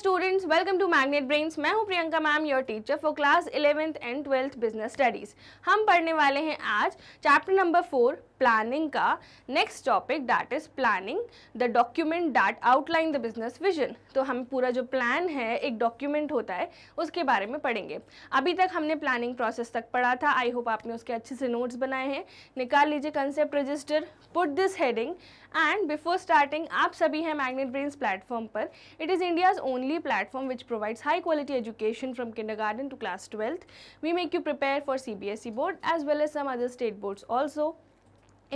Students welcome to Magnet Brains मैं हूं Priyanka ma'am your teacher for class eleventh and twelfth business studies हम पढ़ने वाले हैं आज चैप्टर नंबर फोर प्लानिंग का next topic that is planning the document that outline the business vision तो हम पूरा जो प्लान है एक डॉक्यूमेंट होता है उसके बारे में पढ़ेंगे अभी तक हमने प्लानिंग प्रोसेस तक पढ़ा था आई होप आपने उसके अच्छे से नोट्स बनाए हैं निकाल लीजिए concept register put this heading and before starting आप सभी हैं मैग्नेट ब्रेन्स प्लेटफॉर्म पर it is India's only platform which provides high quality education from kindergarten to class twelfth we make you prepare for C B S E board as well as some other state boards also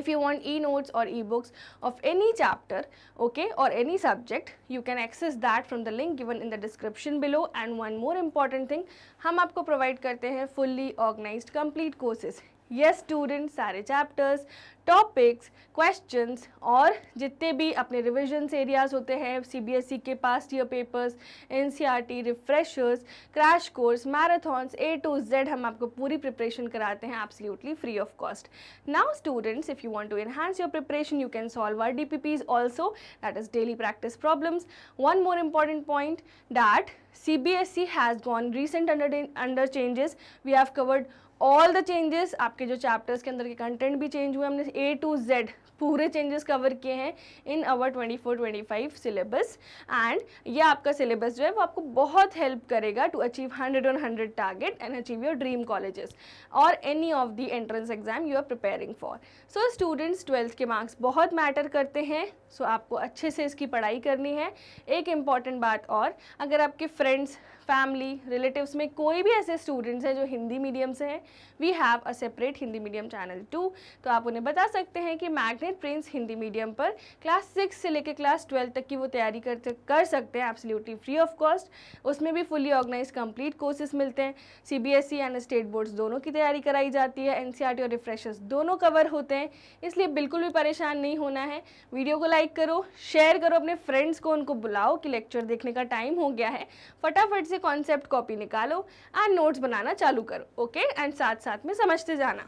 if you want e-notes or e-books of any chapter okay or any subject you can access that from the link given in the description below and one more important thing हम आपको provide करते हैं fully organized complete courses yes students सारे chapters topics questions और जितने भी अपने revisions areas होते हैं सीबीएसई e के past year papers NCERT refreshers crash course marathons A to Z हम आपको पूरी प्रिपरेशन कराते हैं absolutely free of cost now students if you want to enhance your preparation you can solve R D P that is daily practice problems one more important point that C B S has has gone under, under changes we have covered all the changes आपके जो chapters के अंदर के content भी change हुए हमने A to Z पूरे changes cover किए हैं इन अवर 24 25 सिलेबस एंड ये आपका सिलेबस जो है वो आपको बहुत हेल्प करेगा to achieve 100 on 100 target and achieve your dream colleges और any of the entrance exam you are preparing for so students twelfth के मार्क्स बहुत मैटर करते हैं सो so आपको अच्छे से इसकी पढ़ाई करनी है एक इम्पॉर्टेंट बात और अगर आपके फ्रेंड्स फैमिली रिलेटिव्स में कोई भी ऐसे स्टूडेंट्स हैं जो हिंदी मीडियम से हैं we have a separate Hindi medium channel too तो आप उन्हें बता सकते हैं कि मैग्नेट प्रिंस हिंदी मीडियम पर क्लास सिक्स से लेकर क्लास ट्वेल्व तक की वो तैयारी कर कर सकते हैं एब्सोल्युटली फ्री ऑफ कॉस्ट उसमें भी फुली ऑर्गेनाइज कंप्लीट कोर्सेज मिलते हैं सीबीएसई एंड स्टेट बोर्ड्स दोनों की तैयारी कराई जाती है एनसीईआरटी e और रिफ्रेशर्स दोनों कवर होते हैं इसलिए बिल्कुल भी परेशान नहीं होना है वीडियो को लाइक करो शेयर करो अपने फ्रेंड्स को उनको बुलाओ कि लेक्चर देखने का टाइम हो गया है फटाफट से से कॉन्सेप्ट कॉपी निकालो एंड नोट्स बनाना चालू करो ओके एंड साथ साथ में समझते जाना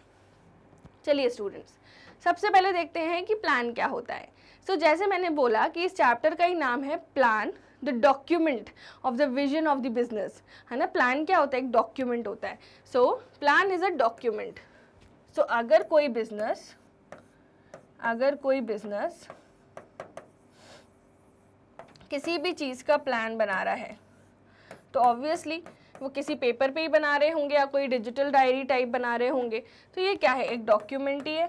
चलिए स्टूडेंट्स सबसे पहले देखते हैं कि प्लान क्या होता है सो so, जैसे मैंने बोला कि इस चैप्टर का ही नाम है plan the document of the vision of the business है ना प्लान क्या होता है एक डॉक्यूमेंट होता है so plan is a document so अगर कोई बिजनेस अगर कोई बिजनेस किसी भी चीज़ का प्लान बना रहा है तो ऑब्वियसली वो किसी पेपर पे ही बना रहे होंगे या कोई डिजिटल डायरी टाइप बना रहे होंगे तो ये क्या है एक डॉक्यूमेंट ही है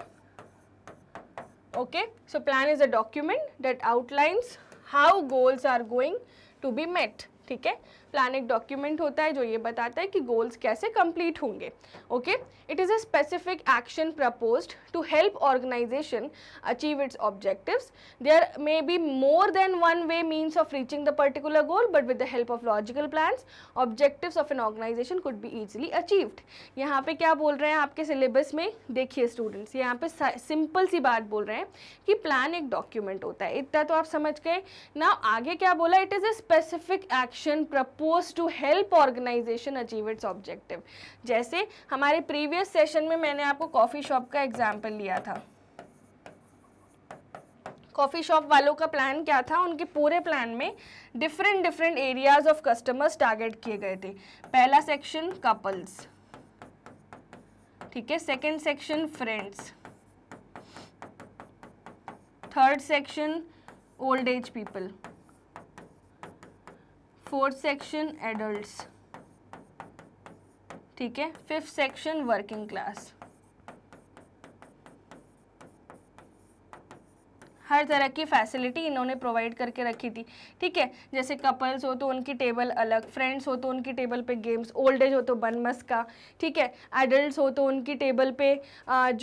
okay so plan is a document that outlines how goals are going to be met ठीक है प्लान एक डॉक्यूमेंट होता है जो ये बताता है कि गोल्स कैसे कंप्लीट होंगे okay it is a specific action propose to help organisation achieve its objective there may be more than one way means of reaching the particular goal but with the help of logical plan objective of an organisation could be easily achieved यहाँ पे क्या बोल रहे हैं आपके syllabus में देखिए students यहाँ पे सिंपल सी बात बोल रहे हैं कि प्लान एक डॉक्यूमेंट होता है इतना तो आप समझ गए ना आगे क्या बोला it is a specific action propose suppose to help organisation achieve its objective जैसे हमारे प्रीवियस सेशन में मैंने आपको कॉफ़ी शॉप का एग्जाम्पल लिया था कॉफ़ी शॉप वालों का प्लान क्या था उनके पूरे प्लान में different different areas of customers target किए गए थे पहला सेक्शन कपल्स ठीक है second section friends third section old age people fourth section adult ठीक है फिफ्थ सेक्शन वर्किंग क्लास हर तरह की फैसिलिटी इन्होंने प्रोवाइड करके रखी थी ठीक है जैसे कपल्स हो तो उनकी टेबल अलग फ्रेंड्स हो तो उनकी टेबल पे गेम्स ओल्ड एज हो तो बनमस का ठीक है एडल्ट हो तो उनकी टेबल पे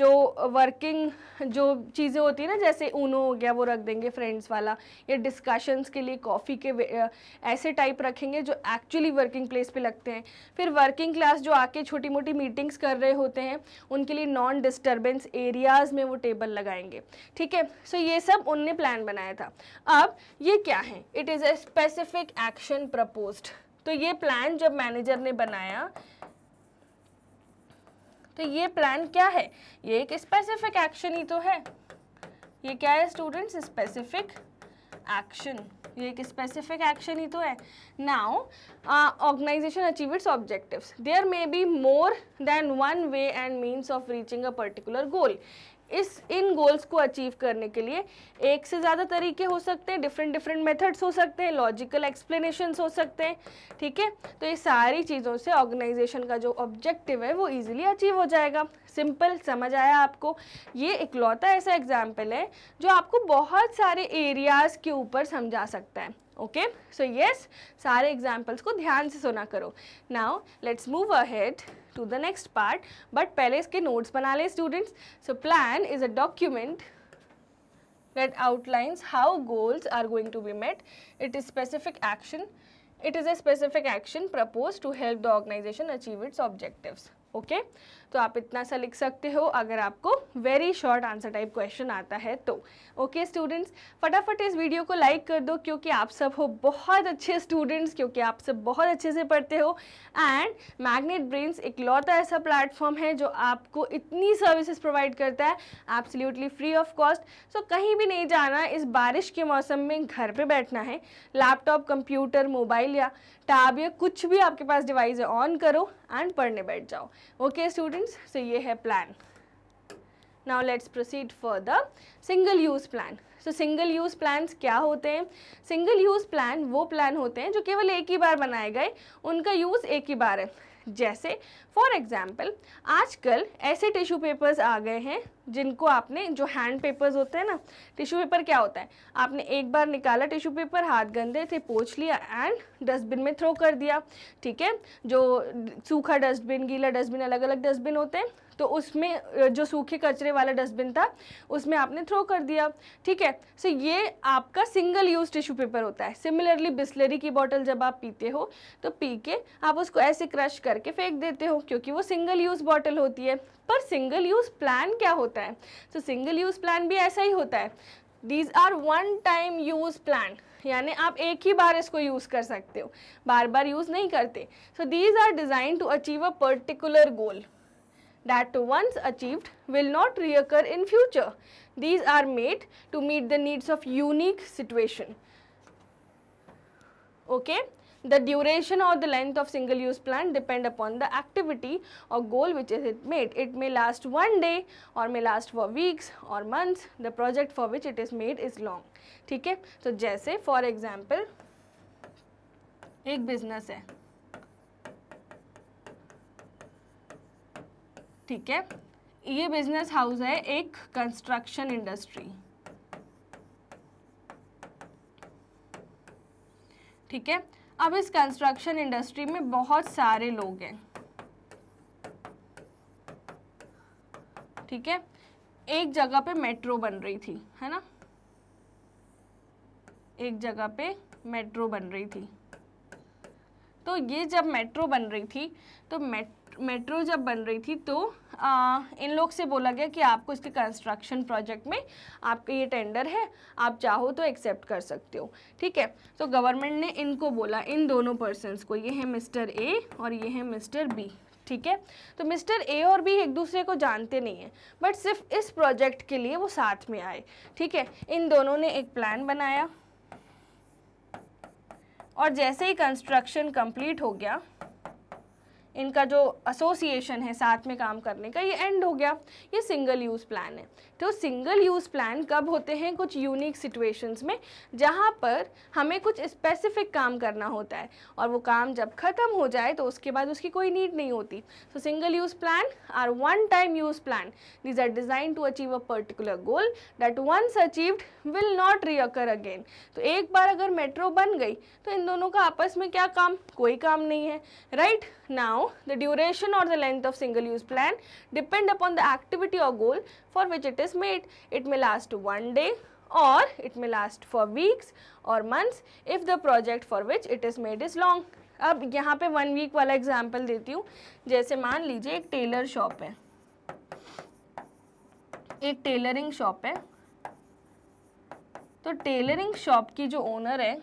जो वर्किंग जो चीज़ें होती हैं ना जैसे ऊनो हो गया वो रख देंगे फ्रेंड्स वाला या डिस्कशंस के लिए कॉफ़ी के ऐसे टाइप रखेंगे जो एक्चुअली वर्किंग प्लेस पर लगते हैं फिर वर्किंग क्लास जो आके छोटी मोटी मीटिंग्स कर रहे होते हैं उनके लिए नॉन डिस्टर्बेंस एरियाज़ में वो टेबल लगाएंगे ठीक है सो ये सब सब उनने प्लान बनाया था अब ये क्या है it is a specific action proposed तो ये प्लान जब मैनेजर ने बनाया तो ये प्लान क्या है ये एक स्पेसिफिक एक्शन ही तो है ये क्या है स्टूडेंट्स स्पेसिफिक एक्शन ये एक स्पेसिफिक एक्शन ही तो है now organisation achieve its objectives there may be more than one way and means of reaching a particular goal इस इन गोल्स को अचीव करने के लिए एक से ज़्यादा तरीके हो सकते हैं डिफरेंट डिफरेंट मेथड्स हो सकते हैं लॉजिकल एक्सप्लेनेशंस हो सकते हैं ठीक है तो ये सारी चीज़ों से ऑर्गेनाइजेशन का जो ऑब्जेक्टिव है वो इजीली अचीव हो जाएगा सिंपल समझ आया आपको ये इकलौता ऐसा एग्जाम्पल है जो आपको बहुत सारे एरियाज़ के ऊपर समझा सकता है ओके सो यस सारे एग्जाम्पल्स को ध्यान से सुना करो now let's move ahead to the next part but पहले इसके नोट्स बना ले students so plan is a document that outlines how goals are going to be met it is specific action it is a specific action propose to help the organisation achieve its objective okay तो आप इतना सा लिख सकते हो अगर आपको very short answer type question आता है तो ओके स्टूडेंट्स फटाफट इस वीडियो को लाइक कर दो क्योंकि आप सब हो बहुत अच्छे स्टूडेंट्स क्योंकि आप सब बहुत अच्छे से पढ़ते हो एंड मैग्नेट ब्रेन्स एक लौता ऐसा प्लेटफॉर्म है जो आपको इतनी सर्विसेज प्रोवाइड करता है absolutely free of cost so कहीं भी नहीं जाना इस बारिश के मौसम में घर पर बैठना है लैपटॉप कंप्यूटर मोबाइल या टैब या कुछ भी आपके पास डिवाइस है ऑन करो एंड पढ़ने बैठ जाओ okay okay, student friends so ये है plan now let's proceed for the single use plan so single use plan क्या होते हैं सिंगल यूज़ प्लान वो प्लान होते हैं जो केवल एक ही बार बनाए गए उनका यूज़ एक ही बार है जैसे फॉर एग्जाम्पल आजकल ऐसे टिश्यू पेपर्स आ गए हैं जिनको आपने जो हैंड पेपर्स होते हैं ना टिश्यू पेपर क्या होता है आपने एक बार निकाला टिश्यू पेपर हाथ गंदे थे पोछ लिया एंड डस्टबिन में थ्रो कर दिया ठीक है जो सूखा डस्टबिन गीला डस्टबिन अलग अलग डस्टबिन होते हैं तो उसमें जो सूखे कचरे वाला डस्टबिन था उसमें आपने थ्रो कर दिया ठीक है सो ये आपका सिंगल यूज़ टिश्यू पेपर होता है सिमिलरली बिस्लरी की बॉटल जब आप पीते हो तो पी के आप उसको ऐसे क्रश करके फेंक देते हो क्योंकि वो सिंगल यूज़ बॉटल होती है पर सिंगल यूज़ प्लान क्या होता है सो सिंगल यूज़ प्लान भी ऐसा ही होता है these are one time use plan यानी आप एक ही बार इसको यूज़ कर सकते हो बार बार यूज़ नहीं करते so these are design to achieve a particular goal that once achieved will not recur in future these are made to meet the needs of unique situation. Okay, The duration or the length of single use plant depend upon the activity or goal which is it made. It may last one day or may last for weeks or months. The project for which it is made is long. ठीक है तो जैसे for example एक business है ठीक है ये business house है एक कंस्ट्रक्शन इंडस्ट्री ठीक है अब इस कंस्ट्रक्शन इंडस्ट्री में बहुत सारे लोग हैं ठीक है एक जगह पे मेट्रो बन रही थी है ना एक जगह पे मेट्रो बन रही थी तो ये जब मेट्रो बन रही थी तो मेट्रो जब बन रही थी तो आ, इन लोग से बोला गया कि आपको इसके कंस्ट्रक्शन प्रोजेक्ट में आपके ये टेंडर है आप चाहो तो एक्सेप्ट कर सकते हो ठीक है तो गवर्नमेंट ने इनको बोला इन दोनों पर्सनस को ये है मिस्टर ए और ये है मिस्टर बी ठीक है तो मिस्टर ए और बी एक दूसरे को जानते नहीं हैं बट सिर्फ इस प्रोजेक्ट के लिए वो साथ में आए ठीक है इन दोनों ने एक प्लान बनाया और जैसे ही कंस्ट्रक्शन कंप्लीट हो गया इनका जो एसोसिएशन है साथ में काम करने का ये एंड हो गया ये सिंगल यूज़ प्लान है तो सिंगल यूज़ प्लान कब होते हैं कुछ यूनिक सिचुएशंस में जहाँ पर हमें कुछ स्पेसिफिक काम करना होता है और वो काम जब ख़त्म हो जाए तो उसके बाद उसकी कोई नीड नहीं होती so single use plan are one time use plan these are design to achieve a particular goal that once achieved will not reoccur again तो एक बार अगर मेट्रो बन गई तो इन दोनों का आपस में क्या काम कोई काम नहीं है right now the duration or the length of single use plan depend upon the activity or goal for which it is made. It may last one day or it may last for weeks or months if the project for which it is made is long. अब यहाँ पे one week वाला example देती हूँ जैसे मान लीजिए एक टेलर शॉप है एक टेलरिंग शॉप है तो टेलरिंग शॉप की जो ओनर है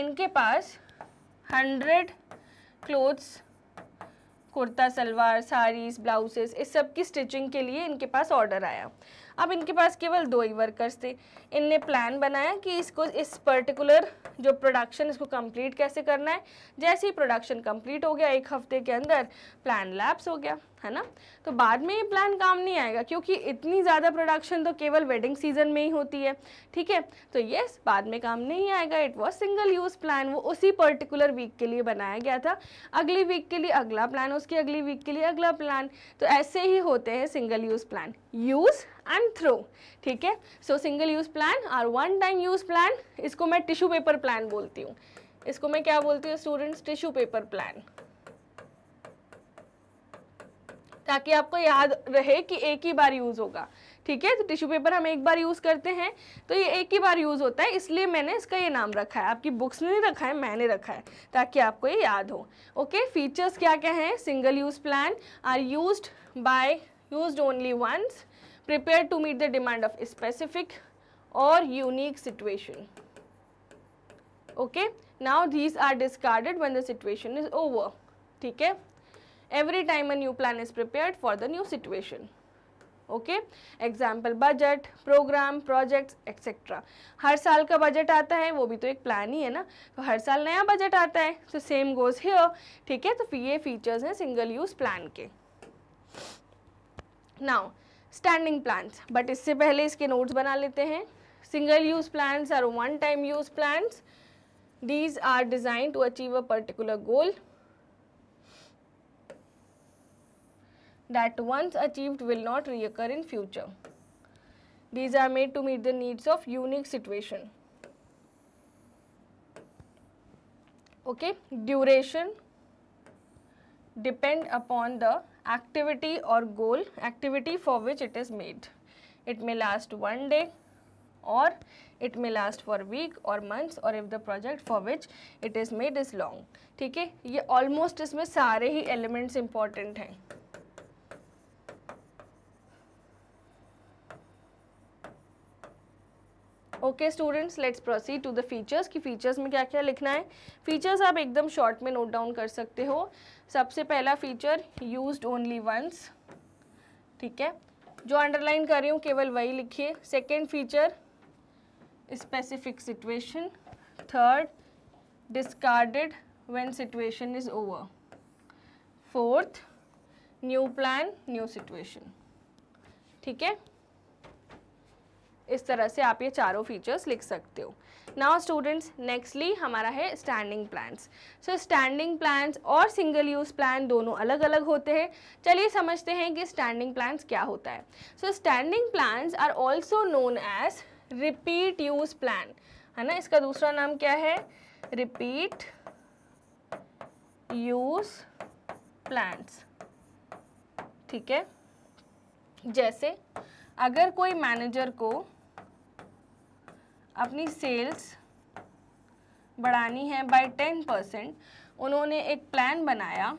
इनके पास hundred clothes kurta salwar saris blouses इस सब की स्टिचिंग के लिए इनके पास ऑर्डर आया अब इनके पास केवल दो ही वर्कर्स थे इनने प्लान बनाया कि इसको इस पर्टिकुलर जो प्रोडक्शन इसको कंप्लीट कैसे करना है जैसे ही प्रोडक्शन कंप्लीट हो गया एक हफ्ते के अंदर प्लान लैप्स हो गया है ना तो बाद में ये प्लान काम नहीं आएगा क्योंकि इतनी ज़्यादा प्रोडक्शन तो केवल वेडिंग सीजन में ही होती है ठीक है तो यस बाद में काम नहीं आएगा it was single use plan वो उसी पर्टिकुलर वीक के लिए बनाया गया था अगली वीक के लिए अगला प्लान उसकी अगली वीक के लिए अगला प्लान तो ऐसे ही होते हैं single use plan use and throw ठीक है सो सिंगल यूज़ प्लान और वन टाइम यूज़ प्लान इसको मैं टिश्यू पेपर प्लान बोलती हूँ इसको मैं क्या बोलती हूँ स्टूडेंट्स टिश्यू पेपर प्लान ताकि आपको याद रहे कि एक ही बार यूज़ होगा ठीक है तो टिश्यू पेपर हम एक बार यूज़ करते हैं तो ये एक ही बार यूज़ होता है इसलिए मैंने इसका ये नाम रखा है आपकी बुक्स ने नहीं रखा है मैंने रखा है ताकि आपको ये याद हो ओके फीचर्स क्या क्या हैं single use plan are use by use only once prepared to meet the demand of a specific or unique situation okay now these are discarded when the situation is over theek hai every time a new plan is prepared for the new situation okay example budget programme projects etcetera हर साल का budget आता है वो भी तो एक plan ही है ना तो हर साल नया बजट आता है तो सेम गोज हियर ठीक है तो ये फीचर्स हैं सिंगल यूज़ प्लान के नाउ स्टैंडिंग प्लांट्स बट इससे पहले इसके नोट्स बना लेते हैं single use plants are one time use plants these are designed to achieve a particular goal that once achieved will not reoccur in future these are made to meet the needs of unique situation okay duration depend upon the activity और goal activity for which it is made it may last one day और it may last for week और months और if the project for which it is made is long ठीक है ये almost इसमें सारे ही एलिमेंट्स इंपॉर्टेंट हैं okay students let's proceed to the features की फीचर्स में क्या क्या लिखना है फीचर्स आप एकदम शॉर्ट में नोट डाउन कर सकते हो सबसे पहला फीचर यूज ओनली वंस ठीक है जो अंडरलाइन कर रही हूँ केवल वही लिखिए second feature specific situation third discarded when situation is over fourth new plan new situation ठीक है इस तरह से आप ये चारों फीचर्स लिख सकते हो नाउ स्टूडेंट्स नेक्स्टली हमारा है standing plans so standing plans और सिंगल यूज़ प्लान दोनों अलग अलग होते हैं चलिए समझते हैं कि स्टैंडिंग प्लान्स क्या होता है so standing plans are also known as repeat use plan है ना इसका दूसरा नाम क्या है रिपीट यूज प्लान्स ठीक है जैसे अगर कोई मैनेजर को अपनी सेल्स बढ़ानी है बाय टेन परसेंट उन्होंने एक प्लान बनाया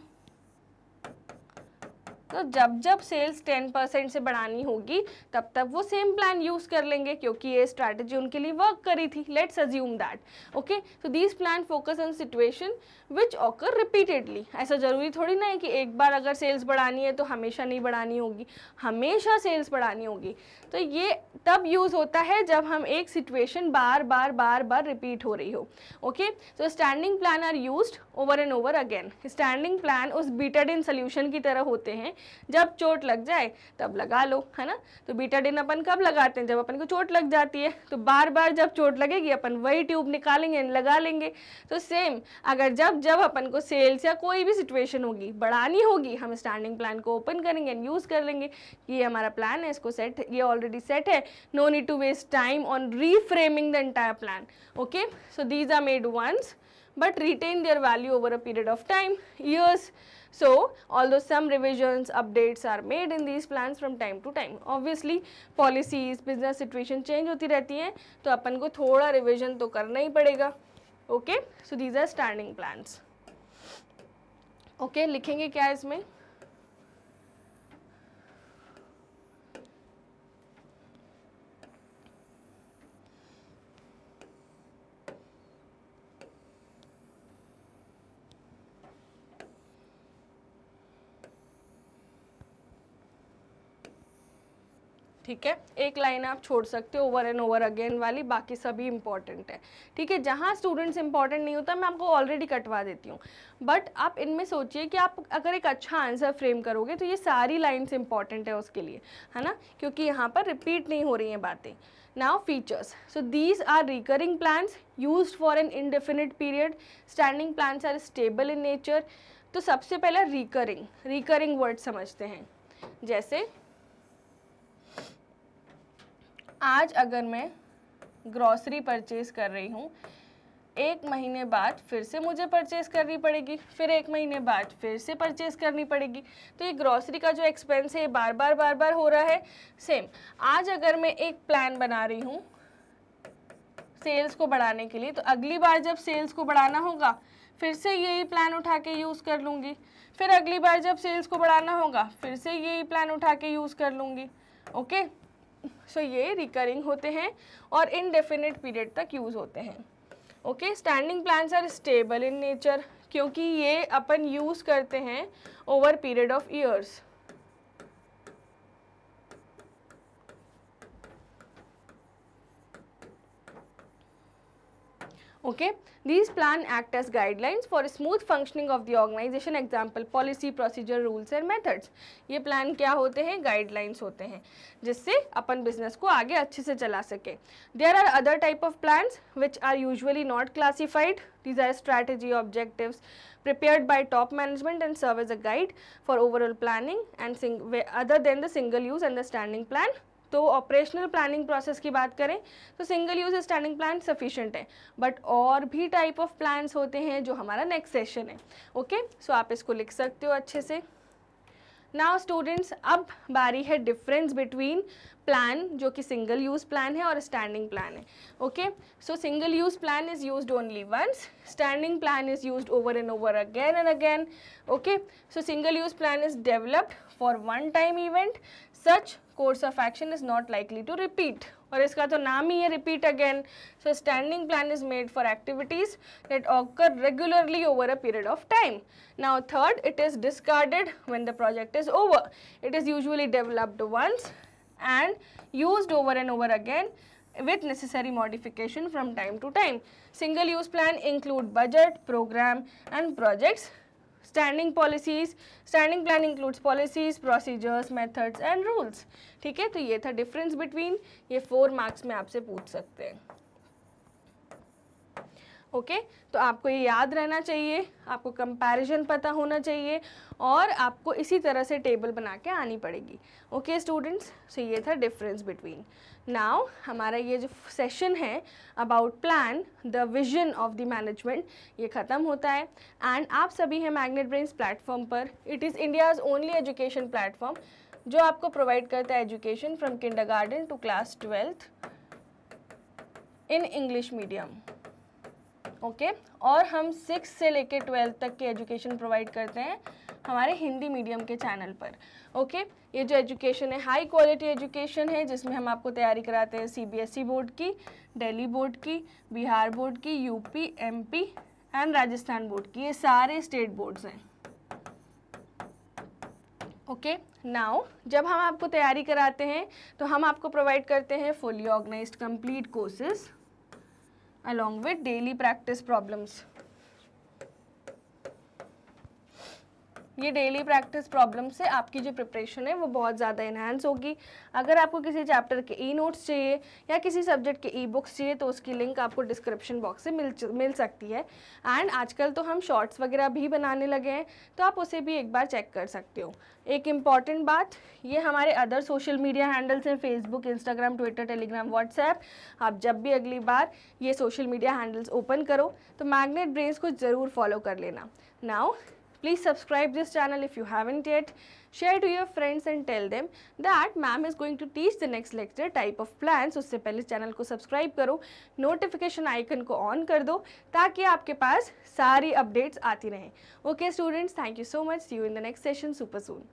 तो जब जब सेल्स टेन परसेंट से बढ़ानी होगी तब तब वो सेम प्लान यूज़ कर लेंगे क्योंकि ये स्ट्रैटेजी उनके लिए वर्क करी थी let's assume that okay so this plan focus on situation which occur repeatedly ऐसा ज़रूरी थोड़ी ना है कि एक बार अगर सेल्स बढ़ानी है तो हमेशा नहीं बढ़ानी होगी हमेशा सेल्स बढ़ानी होगी तो ये तब यूज़ होता है जब हम एक सिचुएशन बार बार बार बार रिपीट हो रही हो okay so standing plan are use over and over again standing plan उस बीटाडिन सोल्यूशन की तरह होते हैं जब चोट लग जाए तब लगा लो है ना तो बीटाडिन अपन कब लगाते हैं जब अपन को चोट लग जाती है तो बार बार जब चोट लगेगी अपन वही ट्यूब निकालेंगे लगा लेंगे तो सेम अगर जब जब अपन को सेल्स या कोई भी सिचुएशन होगी बढ़ानी होगी हम स्टैंडिंग प्लान को ओपन करेंगे एंड यूज़ कर लेंगे ये हमारा प्लान है इसको सेट ये ऑलरेडी सेट है no need to waste time on reframing the entire plan okay so these are made once but retain their value over a period of time, years. So, although some revisions, updates are made in these plans from time to time. Obviously, policies, business situation change hoti rehti हैं to apan ko thoda revision to karna hi padega okay so these are standing plans okay लिखेंगे क्या इसमें ठीक है एक line आप छोड़ सकते हो ओवर एंड ओवर अगेन वाली बाकी सभी इंपॉर्टेंट है ठीक है जहाँ स्टूडेंट्स इंपॉर्टेंट नहीं होता मैं आपको ऑलरेडी कटवा देती हूँ बट आप इनमें सोचिए कि आप अगर एक अच्छा आंसर फ्रेम करोगे तो ये सारी लाइन्स इंपॉर्टेंट है उसके लिए है ना क्योंकि यहाँ पर रिपीट नहीं हो रही हैं बातें now features so these are recurring plans use for an indefinite period standing plans are stable in nature तो सबसे पहले रिकरिंग रिकरिंग वर्ड समझते हैं जैसे आज अगर मैं ग्रॉसरी परचेज़ कर रही हूँ एक महीने बाद फिर से मुझे परचेज़ करनी पड़ेगी फिर एक महीने बाद फिर से परचेज़ करनी पड़ेगी तो ये ग्रॉसरी का जो एक्सपेंस है ये बार बार बार बार हो रहा है सेम आज अगर मैं एक प्लान बना रही हूँ सेल्स को बढ़ाने के लिए तो अगली बार जब सेल्स को बढ़ाना होगा फिर से यही प्लान उठा के यूज़ कर लूँगी फिर अगली बार जब सेल्स को बढ़ाना होगा फिर से यही प्लान उठा के यूज़ कर लूँगी ओके okay? सो so ये रिकरिंग होते हैं और इनडेफिनेट पीरियड तक यूज़ होते हैं okay standing plans are stable in nature क्योंकि ये अपन यूज़ करते हैं over period of years Okay, these plan act as guidelines for smooth functioning of the organization. Example policy, procedure, rules and methods. ये plan क्या होते हैं guidelines होते हैं जिससे अपन business को There are other type of plans which are usually not classified. These are strategy objectives prepared by top management and serve as a guide for overall planning and other than the single use understanding plan तो operational planning process की बात करें तो single use standing plan sufficient है but और भी type of plans होते हैं जो हमारा नेक्स्ट सेशन है ओके okay? सो so, आप इसको लिख सकते हो अच्छे से नाउ स्टूडेंट्स अब बारी है डिफरेंस बिटवीन प्लान जो कि सिंगल यूज़ प्लान है और स्टैंडिंग प्लान है okay so single use plan is use only once standing plan is use over and over again and again okay so single use plan is developed for one time event such course of action is not likely to repeat और इसका तो नाम ही है repeat again. So standing plan is made for activities that occur regularly over a period of time. Now third, it is discarded when the project is over. It is usually developed once and used over and over again with necessary modification from time to time. Single use plan include budget, program and projects standing policies standing plan includes policies procedures methods and rules ठीक है तो ये था difference between ये four marks में आपसे पूछ सकते हैं ओके okay? तो आपको ये याद रहना चाहिए आपको कंपैरिजन पता होना चाहिए और आपको इसी तरह से टेबल बना के आनी पड़ेगी ओके स्टूडेंट्स सो ये था डिफरेंस बिटवीन नाउ हमारा ये जो सेशन है about plan the vision of the management ये ख़त्म होता है एंड आप सभी हैं मैग्नेट ब्रेन्स प्लेटफॉर्म पर it is India's only education platform जो आपको प्रोवाइड करता है education from kinder to class twelfth in English medium okay और हम सिक्स से लेके ट्वेल्थ तक के एजुकेशन प्रोवाइड करते हैं हमारे हिंदी मीडियम के चैनल पर ओके okay? ये जो एजुकेशन है हाई क्वालिटी एजुकेशन है जिसमें हम आपको तैयारी कराते हैं सीबीएसई बोर्ड e की दिल्ली बोर्ड की बिहार बोर्ड की UP MP and Rajasthan board की ये सारे स्टेट बोर्ड्स हैं ओके okay? नाउ जब हम आपको तैयारी कराते हैं तो हम आपको प्रोवाइड करते हैं fully organised complete courses along with daily practice problems. ये डेली प्रैक्टिस प्रॉब्लम से आपकी जो प्रिपरेशन है वो बहुत ज़्यादा इन्हांस होगी अगर आपको किसी चैप्टर के ई e नोट्स चाहिए या किसी सब्जेक्ट के ई बुक्स चाहिए तो उसकी लिंक आपको डिस्क्रिप्शन बॉक्स से मिल मिल सकती है एंड आजकल तो हम शॉर्ट्स वगैरह भी बनाने लगे हैं तो आप उसे भी एक बार चेक कर सकते हो एक इम्पॉर्टेंट बात ये हमारे अदर सोशल मीडिया हैंडल्स हैं Facebook Instagram Twitter Telegram WhatsApp आप जब भी अगली बार ये सोशल मीडिया हैंडल्स ओपन करो तो मैग्नेट ब्रेन्स को ज़रूर फॉलो कर लेना now Please subscribe this channel if you haven't yet. Share to your friends and tell them that ma'am is going to teach the next lecture type of plans. usse pehle channel ko subscribe karo notification icon ko on kar do taki aapke paas sari updates aati rahe okay students thank you so much see you in the next session super soon